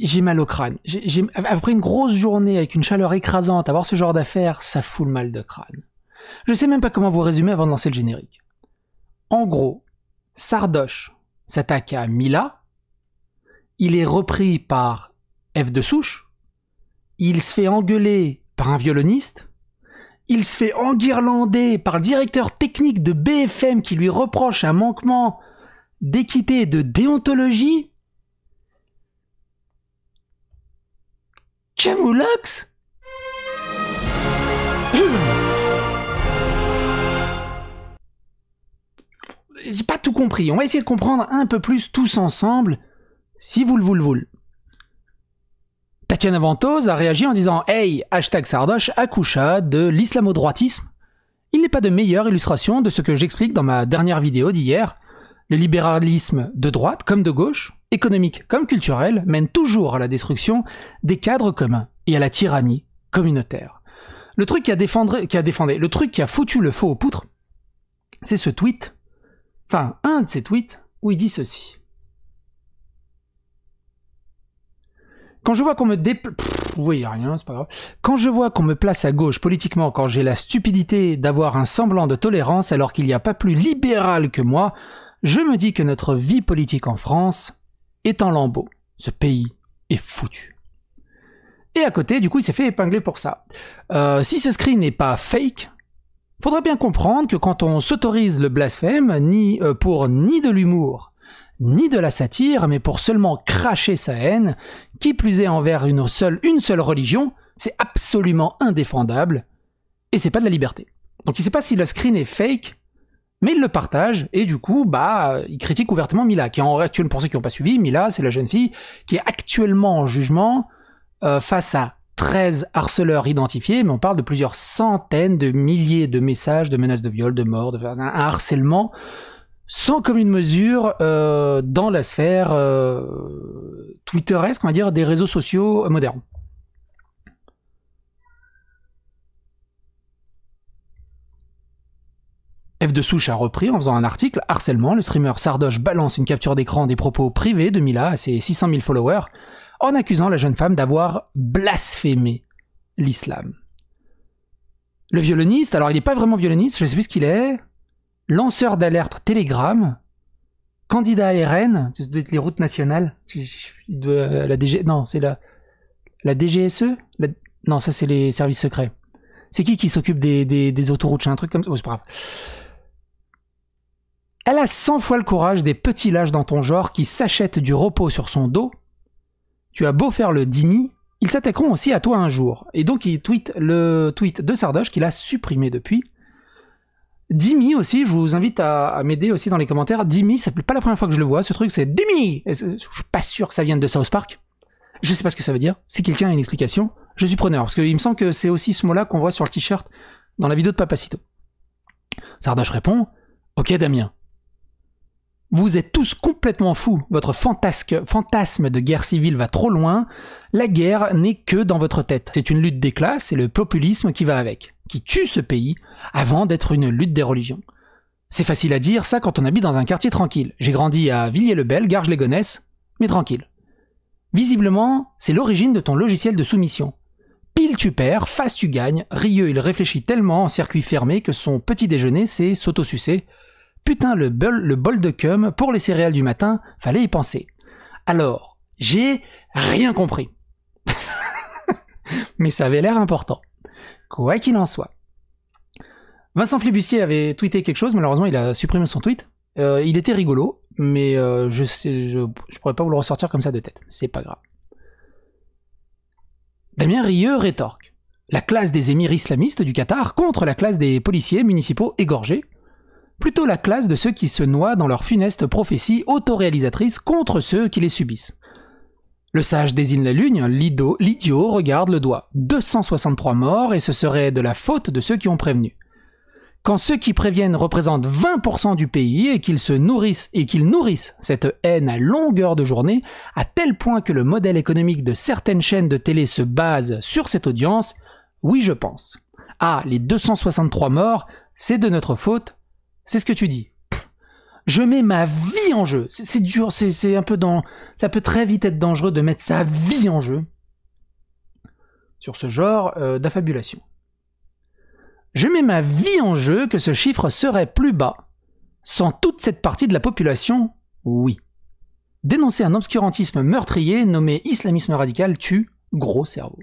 j'ai mal au crâne. après une grosse journée avec une chaleur écrasante, avoir ce genre d'affaires, ça fout le mal de crâne. Je ne sais même pas comment vous résumer avant de lancer le générique. En gros, Sardoche s'attaque à Mila, il est repris par F de souche, il se fait engueuler par un violoniste, il se fait enguirlander par le directeur technique de BFM qui lui reproche un manquement d'équité et de déontologie, Chamoulox J'ai pas tout compris. On va essayer de comprendre un peu plus tous ensemble, si vous le voulez. Tatiana Ventos a réagi en disant Hey, hashtag Sardoche accoucha de l'islamo-droitisme. Il n'est pas de meilleure illustration de ce que j'explique dans ma dernière vidéo d'hier, le libéralisme de droite comme de gauche, économique comme culturel, mène toujours à la destruction des cadres communs et à la tyrannie communautaire. Le truc qui a, qui a défendu, le truc qui a foutu le faux aux poutres, c'est ce tweet, enfin un de ces tweets, où il dit ceci. Quand je vois qu'on me déplace... Oui, rien, c'est pas grave. Quand je vois qu'on me place à gauche politiquement, quand j'ai la stupidité d'avoir un semblant de tolérance alors qu'il n'y a pas plus libéral que moi, je me dis que notre vie politique en France, est en lambeaux. Ce pays est foutu. Et à côté, du coup, il s'est fait épingler pour ça. Euh, si ce screen n'est pas fake, faudrait bien comprendre que quand on s'autorise le blasphème, ni euh, pour ni de l'humour, ni de la satire, mais pour seulement cracher sa haine, qui plus est envers une seule, une seule religion, c'est absolument indéfendable, et c'est pas de la liberté. Donc il sait pas si le screen est fake mais il le partage et du coup, bah, euh, il critique ouvertement Mila, qui en réaction pour ceux qui n'ont pas suivi, Mila, c'est la jeune fille qui est actuellement en jugement euh, face à 13 harceleurs identifiés, mais on parle de plusieurs centaines de milliers de messages de menaces de viol, de mort, de harcèlement sans commune mesure euh, dans la sphère twitteresque, on va dire, des réseaux sociaux modernes. de Souche a repris en faisant un article Harcèlement, le streamer Sardoche balance une capture d'écran des propos privés de Mila à ses 600 000 followers en accusant la jeune femme d'avoir blasphémé l'islam. Le violoniste, alors il n'est pas vraiment violoniste, je sais plus ce qu'il est, lanceur d'alerte Telegram, candidat à RN, doit les routes nationales, euh, la DG, non, c'est la, la DGSE Non, ça c'est les services secrets. C'est qui qui s'occupe des, autoroutes un truc comme ça. Oh, elle a 100 fois le courage des petits lâches dans ton genre qui s'achètent du repos sur son dos. Tu as beau faire le dimi, ils s'attaqueront aussi à toi un jour. Et donc il tweet le tweet de Sardoche qu'il a supprimé depuis. Dimi aussi, je vous invite à, m'aider aussi dans les commentaires. Dimi, c'est pas la première fois que je le vois, ce truc c'est Dimi Je suis pas sûr que ça vienne de South Park. Je sais pas ce que ça veut dire. Si quelqu'un a une explication, je suis preneur. Parce qu'il me semble que c'est aussi ce mot-là qu'on voit sur le t-shirt dans la vidéo de Papacito. Sardoche répond Ok Damien, vous êtes tous complètement fous. Votre fantasque, fantasme de guerre civile va trop loin. La guerre n'est que dans votre tête. C'est une lutte des classes et le populisme qui va avec, qui tue ce pays avant d'être une lutte des religions. C'est facile à dire ça quand on habite dans un quartier tranquille. J'ai grandi à Villiers-le-Bel, garges les gonesse mais tranquille. Visiblement, c'est l'origine de ton logiciel de soumission. Pile tu perds, face tu gagnes, Rieux il réfléchit tellement en circuit fermé que son petit déjeuner c'est s'autosucer Putain, le bol, de cum pour les céréales du matin, fallait y penser. Alors, j'ai rien compris. Mais ça avait l'air important. Quoi qu'il en soit. Vincent Flébusier avait tweeté quelque chose, malheureusement il a supprimé son tweet. Euh, il était rigolo, mais euh, je, sais, je, pourrais pas vous le ressortir comme ça de tête. C'est pas grave. Damien Rieu rétorque. La classe des émirs islamistes du Qatar contre la classe des policiers municipaux égorgés, plutôt la classe de ceux qui se noient dans leurs funestes prophéties autoréalisatrices contre ceux qui les subissent. Le sage désigne la lune, l'idiot regarde le doigt. 263 morts et ce serait de la faute de ceux qui ont prévenu. Quand ceux qui préviennent représentent 20% du pays et qu'ils se nourrissent et qu'ils nourrissent cette haine à longueur de journée, à tel point que le modèle économique de certaines chaînes de télé se base sur cette audience, oui je pense. Ah, les 263 morts, c'est de notre faute, c'est ce que tu dis. Je mets ma vie en jeu. C'est dur, c'est un peu dans. Ça peut très vite être dangereux de mettre sa vie en jeu sur ce genre euh, d'affabulation. Je mets ma vie en jeu que ce chiffre serait plus bas sans toute cette partie de la population Oui. Dénoncer un obscurantisme meurtrier nommé islamisme radical tue gros cerveau.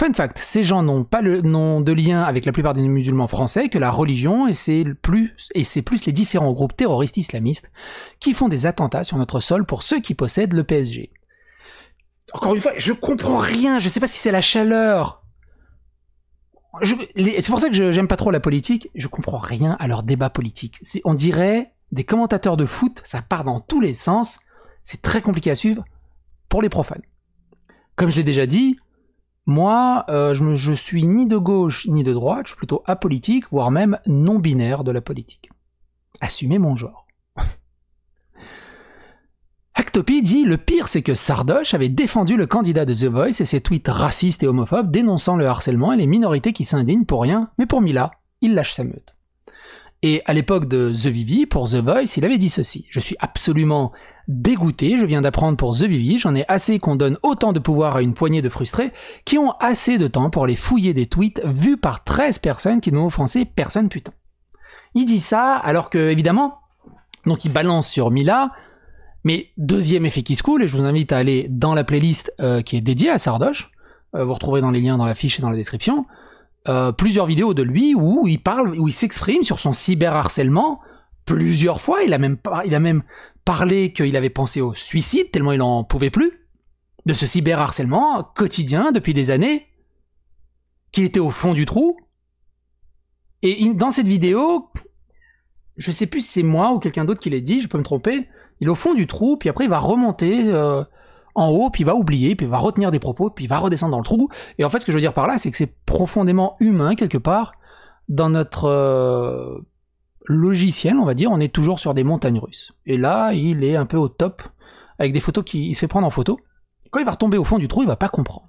Fun fact, ces gens n'ont pas le nom de lien avec la plupart des musulmans français que la religion et c'est plus, et c'est plus les différents groupes terroristes islamistes qui font des attentats sur notre sol pour ceux qui possèdent le PSG. Encore une fois, je comprends rien, je sais pas si c'est la chaleur. C'est pour ça que j'aime pas trop la politique, je comprends rien à leur débat politique. On dirait des commentateurs de foot, ça part dans tous les sens, c'est très compliqué à suivre pour les profanes. Comme je l'ai déjà dit, moi, euh, je, suis ni de gauche ni de droite, je suis plutôt apolitique, voire même non-binaire de la politique. Assumez mon genre. Actopi dit Le pire, c'est que Sardoche avait défendu le candidat de The Voice et ses tweets racistes et homophobes dénonçant le harcèlement et les minorités qui s'indignent pour rien, mais pour Mila, il lâche sa meute. Et à l'époque de The Vivi, pour The Voice, il avait dit ceci. Je suis absolument dégoûté, je viens d'apprendre pour The Vivi, j'en ai assez qu'on donne autant de pouvoir à une poignée de frustrés qui ont assez de temps pour les fouiller des tweets vus par 13 personnes qui n'ont offensé personne putain. Il dit ça alors que, évidemment, donc il balance sur Mila, mais deuxième effet qui se coule, et je vous invite à aller dans la playlist euh, qui est dédiée à Sardoche, euh, vous retrouverez dans les liens dans la fiche et dans la description, euh, plusieurs vidéos de lui où il parle, où il s'exprime sur son cyberharcèlement plusieurs fois. Il a même, il a même parlé qu'il avait pensé au suicide tellement il n'en pouvait plus de ce cyberharcèlement quotidien depuis des années, qu'il était au fond du trou. Et dans cette vidéo, je sais plus si c'est moi ou quelqu'un d'autre qui l'a dit, je peux me tromper, il est au fond du trou, puis après il va remonter. Euh, en haut, puis il va oublier, puis il va retenir des propos, puis il va redescendre dans le trou. Et en fait, ce que je veux dire par là, c'est que c'est profondément humain, quelque part, dans notre euh, logiciel, on va dire, on est toujours sur des montagnes russes. Et là, il est un peu au top, avec des photos qui se fait prendre en photo. Quand il va retomber au fond du trou, il va pas comprendre.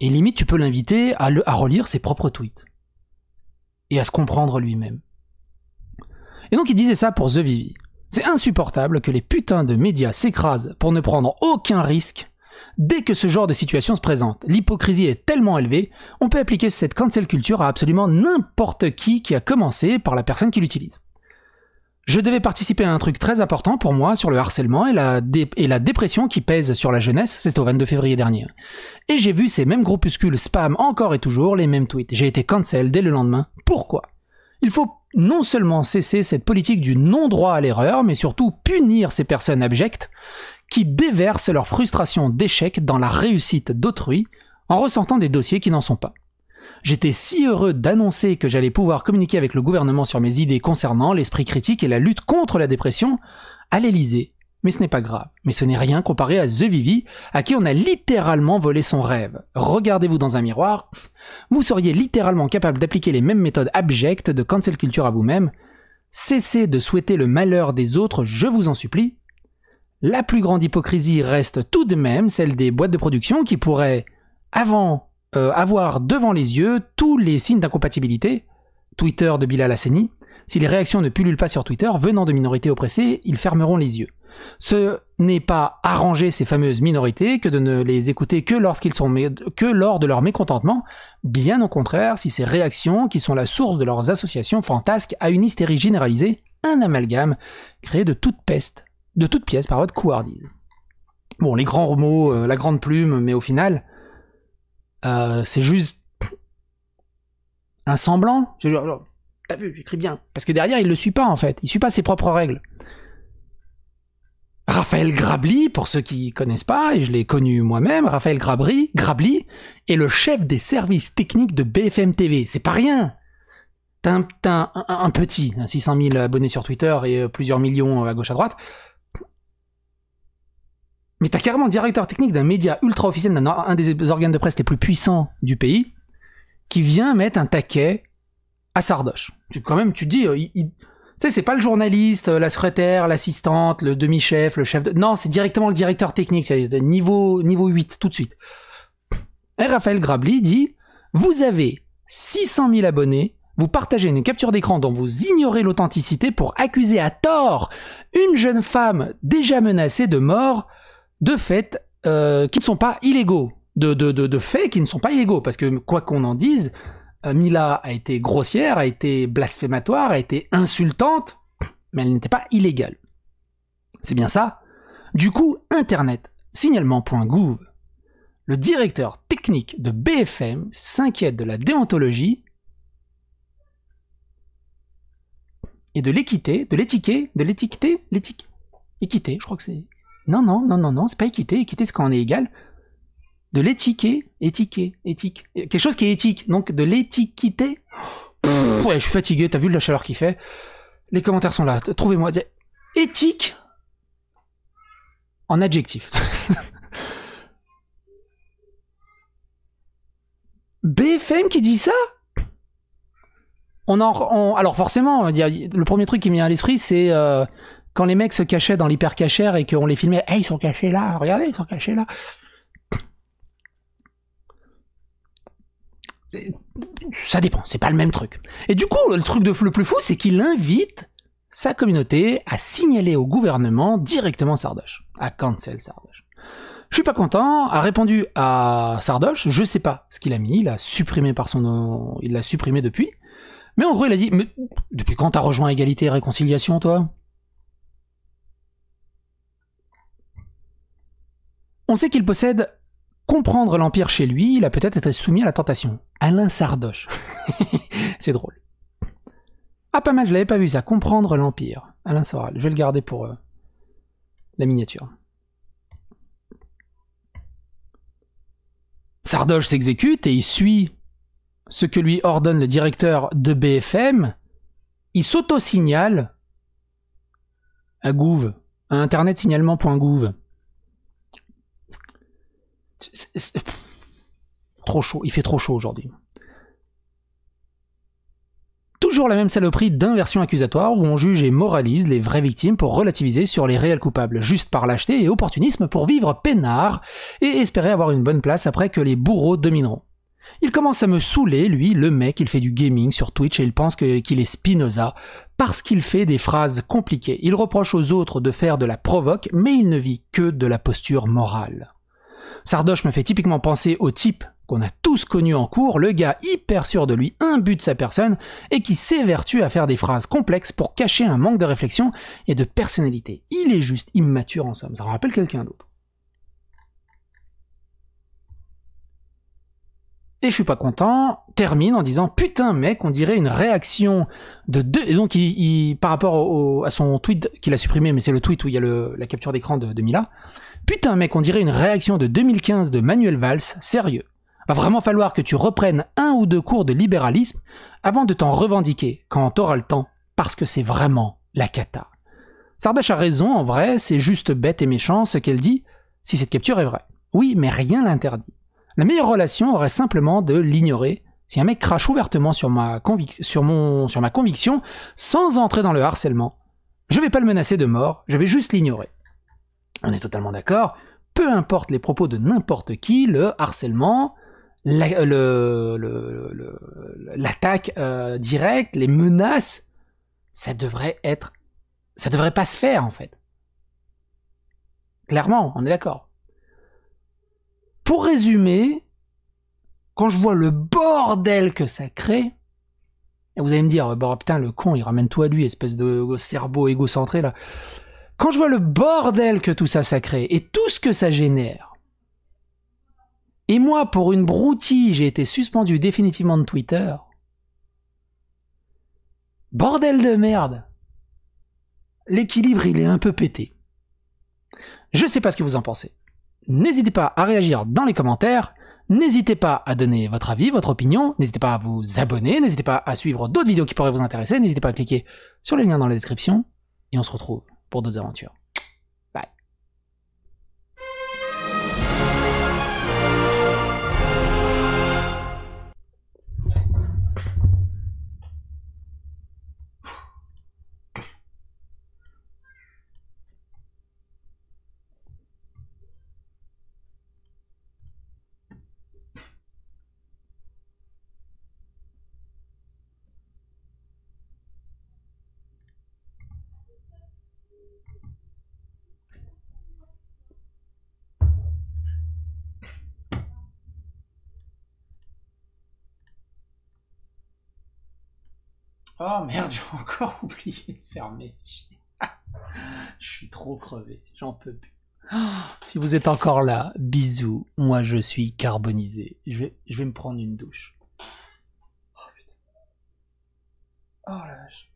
Et limite, tu peux l'inviter à, à relire ses propres tweets. Et à se comprendre lui-même. Et donc, il disait ça pour The Vivi. C'est insupportable que les putains de médias s'écrasent pour ne prendre aucun risque dès que ce genre de situation se présente. L'hypocrisie est tellement élevée, on peut appliquer cette cancel culture à absolument n'importe qui qui a commencé par la personne qui l'utilise. Je devais participer à un truc très important pour moi sur le harcèlement et la, dépression qui pèse sur la jeunesse, c'est au 22 février dernier. Et j'ai vu ces mêmes groupuscules spam encore et toujours les mêmes tweets. J'ai été cancel dès le lendemain. Pourquoi Il faut non seulement cesser cette politique du non-droit à l'erreur, mais surtout punir ces personnes abjectes qui déversent leur frustration d'échec dans la réussite d'autrui en ressortant des dossiers qui n'en sont pas. J'étais si heureux d'annoncer que j'allais pouvoir communiquer avec le gouvernement sur mes idées concernant l'esprit critique et la lutte contre la dépression à l'Élysée mais ce n'est pas grave, mais ce n'est rien comparé à The Vivi, à qui on a littéralement volé son rêve. Regardez-vous dans un miroir, vous seriez littéralement capable d'appliquer les mêmes méthodes abjectes de cancel culture à vous-même. Cessez de souhaiter le malheur des autres, je vous en supplie. La plus grande hypocrisie reste tout de même celle des boîtes de production qui pourraient, avant, euh, avoir devant les yeux tous les signes d'incompatibilité, Twitter de Bilal Hassani, si les réactions ne pullulent pas sur Twitter venant de minorités oppressées, ils fermeront les yeux. Ce n'est pas arranger ces fameuses minorités que de ne les écouter que lorsqu'ils sont que lors de leur mécontentement, bien au contraire, si ces réactions qui sont la source de leurs associations fantasques, à une hystérie généralisée, un amalgame créé de toute peste, de toute pièce par votre couardise. Bon, les grands mots, euh, la grande plume, mais au final, euh, c'est juste un semblant. T'as vu, j'écris bien. Parce que derrière, il le suit pas en fait. Il suit pas ses propres règles. Raphaël Grabli, pour ceux qui connaissent pas, et je l'ai connu moi-même, Raphaël Grabli, Grabli est le chef des services techniques de BFM TV. C'est pas rien T'as un, petit, 600 000 abonnés sur Twitter et euh, plusieurs millions euh, à gauche à droite. Mais t'as carrément directeur technique d'un média ultra officiel, d'un un des organes de presse les plus puissants du pays, qui vient mettre un taquet à Sardoche. quand même, tu dis, euh, tu sais, c'est pas le journaliste, euh, la secrétaire, l'assistante, le demi-chef, le chef de... Non, c'est directement le directeur technique, c'est euh, niveau, niveau 8, tout de suite. Et Raphaël Grabli dit, vous avez 600 000 abonnés, vous partagez une capture d'écran dont vous ignorez l'authenticité pour accuser à tort une jeune femme déjà menacée de mort de faits euh, qui ne sont pas illégaux. de, de faits qui ne sont pas illégaux, parce que quoi qu'on en dise, euh, Mila a été grossière, a été blasphématoire, a été insultante, mais elle n'était pas illégale. C'est bien ça Du coup, Internet, signalement.gouv, le directeur technique de BFM s'inquiète de la déontologie et de l'équité, de l'étiqueté, de l'étiqueté, l'éthique. Équité, je crois que c'est. Non, non, non, non, non, c'est pas équité. Équité, c'est quand on est égal de l'étiqué, étiquette, éthique, quelque chose qui est éthique, donc de l'étiquité. Ouais, je suis fatigué, t'as vu la chaleur qu'il fait. Les commentaires sont là, trouvez-moi. Éthique en adjectif. BFM qui dit ça on Alors forcément, le premier truc qui vient à l'esprit, c'est euh, quand les mecs se cachaient dans l'hypercachère et qu'on les filmait. Hey, ils sont cachés là, regardez, ils sont cachés là. Ça dépend, c'est pas le même truc. Et du coup, le truc de, le plus fou, c'est qu'il invite sa communauté à signaler au gouvernement directement Sardoche, à cancel Sardoche. Je suis pas content, a répondu à Sardoche, je sais pas ce qu'il a mis, il a supprimé par son nom, il l'a supprimé depuis. Mais en gros, il a dit, depuis quand t'as rejoint égalité et réconciliation, toi On sait qu'il possède comprendre l'Empire chez lui, il a peut-être été soumis à la tentation. Alain Sardoche. c'est drôle. Ah, pas mal, je l'avais pas vu ça. Comprendre l'Empire. Alain Soral. Je vais le garder pour euh, la miniature. Sardoche s'exécute et il suit ce que lui ordonne le directeur de BFM. Il s'auto-signale à Gouv, à internetsignalement.gouv. Trop chaud, il fait trop chaud aujourd'hui. Toujours la même saloperie d'inversion accusatoire où on juge et moralise les vraies victimes pour relativiser sur les réels coupables, juste par lâcheté et opportunisme pour vivre peinard et espérer avoir une bonne place après que les bourreaux domineront. Il commence à me saouler, lui, le mec, il fait du gaming sur Twitch et il pense qu'il est Spinoza, parce qu'il fait des phrases compliquées. Il reproche aux autres de faire de la provoque, mais il ne vit que de la posture morale. Sardoche me fait typiquement penser au type qu'on a tous connu en cours, le gars hyper sûr de lui, un but de sa personne, et qui s'évertue à faire des phrases complexes pour cacher un manque de réflexion et de personnalité. Il est juste immature en somme, ça rappelle quelqu'un d'autre. Et je suis pas content, termine en disant putain mec, on dirait une réaction de deux. Et donc il, par rapport à son tweet qu'il a supprimé, mais c'est le tweet où il y a la capture d'écran de, de Mila. Putain mec, on dirait une réaction de 2015 de Manuel Valls, sérieux. Va vraiment falloir que tu reprennes un ou deux cours de libéralisme avant de t'en revendiquer quand t'auras le temps, parce que c'est vraiment la cata. Sardache a raison, en vrai, c'est juste bête et méchant ce qu'elle dit, si cette capture est vraie. Oui, mais rien l'interdit. La meilleure relation aurait simplement de l'ignorer, si un mec crache ouvertement sur ma, sur, mon, sur ma conviction sans entrer dans le harcèlement. Je vais pas le menacer de mort, je vais juste l'ignorer on est totalement d'accord, peu importe les propos de n'importe qui, le harcèlement, euh, l'attaque euh, directe, les menaces, ça devrait être, ça devrait pas se faire en fait. Clairement, on est d'accord. Pour résumer, quand je vois le bordel que ça crée, vous allez me dire, oh, bon bah, putain, le con, il ramène tout à lui, espèce de cerveau égocentré là. Quand je vois le bordel que tout ça, ça crée, et tout ce que ça génère, et moi, pour une broutille, j'ai été suspendu définitivement de Twitter. Bordel de merde L'équilibre, il est un peu pété. Je sais pas ce que vous en pensez. N'hésitez pas à réagir dans les commentaires, n'hésitez pas à donner votre avis, votre opinion, n'hésitez pas à vous abonner, n'hésitez pas à suivre d'autres vidéos qui pourraient vous intéresser, n'hésitez pas à cliquer sur les liens dans la description, et on se retrouve pour des aventures. Oh merde, j'ai encore oublié de fermer. je suis trop crevé, j'en peux plus. si vous êtes encore là, bisous. Moi, je suis carbonisé. Je vais, je vais me prendre une douche. Oh putain. Oh la vache.